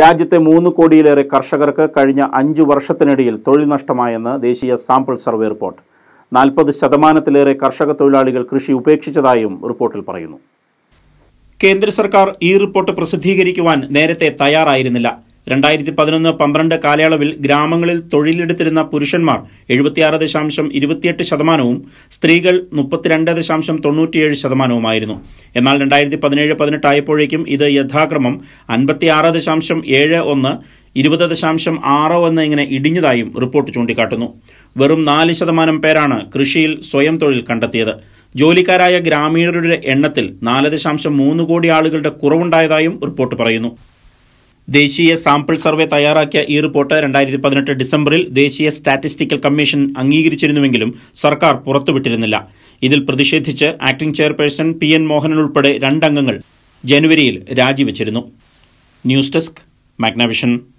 രാജ്യത്തെ മൂന്ന് കോടിയിലേറെ കർഷകർക്ക് കഴിഞ്ഞ അഞ്ചു വർഷത്തിനിടയിൽ തൊഴിൽ നഷ്ടമായെന്ന് ദേശീയ സാമ്പിൾ സർവേ റിപ്പോർട്ട് നാൽപ്പത് ശതമാനത്തിലേറെ കർഷക തൊഴിലാളികൾ കൃഷി ഉപേക്ഷിച്ചതായും റിപ്പോർട്ടിൽ പറയുന്നു കേന്ദ്ര സർക്കാർ ഈ റിപ്പോർട്ട് പ്രസിദ്ധീകരിക്കുവാൻ നേരത്തെ തയ്യാറായിരുന്നില്ല രണ്ടായിരത്തി പതിനൊന്ന് പന്ത്രണ്ട് കാലയളവിൽ ഗ്രാമങ്ങളിൽ തൊഴിലെടുത്തിരുന്ന പുരുഷന്മാർ എഴുപത്തിയാറ് ദശാംശം ഇരുപത്തിയെട്ട് ശതമാനവും സ്ത്രീകൾ മുപ്പത്തിരണ്ട് ദശാംശം തൊണ്ണൂറ്റിയേഴ് ശതമാനവുമായിരുന്നു എന്നാൽ രണ്ടായിരത്തി പതിനേഴ് പതിനെട്ടായപ്പോഴേക്കും ഇത് യഥാക്രമം അൻപത്തിയാറ് ദശാംശം ഏഴ് ഒന്ന് ഇരുപത് ദശാംശം ആറ് ഒന്ന് ഇങ്ങനെ ഇടിഞ്ഞതായും റിപ്പോർട്ട് ചൂണ്ടിക്കാട്ടുന്നു വെറും നാല് ശതമാനം പേരാണ് കൃഷിയിൽ സ്വയം തൊഴിൽ കണ്ടെത്തിയത് ജോലിക്കാരായ ഗ്രാമീണരുടെ എണ്ണത്തിൽ നാല് ദശാംശം മൂന്ന് കോടി ആളുകളുടെ കുറവുണ്ടായതായും റിപ്പോർട്ട് പറയുന്നു ദേശീയ സാമ്പിൾ സർവേ തയ്യാറാക്കിയ ഈ റിപ്പോർട്ട് രണ്ടായിരത്തി പതിനെട്ട് ഡിസംബറിൽ ദേശീയ സ്റ്റാറ്റിസ്റ്റിക്കൽ കമ്മീഷൻ അംഗീകരിച്ചിരുന്നുവെങ്കിലും സർക്കാർ പുറത്തുവിട്ടിരുന്നില്ല ഇതിൽ പ്രതിഷേധിച്ച് acting chairperson P N Mohanan ഉൾപ്പെടെ രണ്ടംഗങ്ങൾ ജനുവരിയിൽ രാജിവച്ചിരുന്നു ന്യൂസ് ഡെസ്ക് മാഗ്നവിഷൻ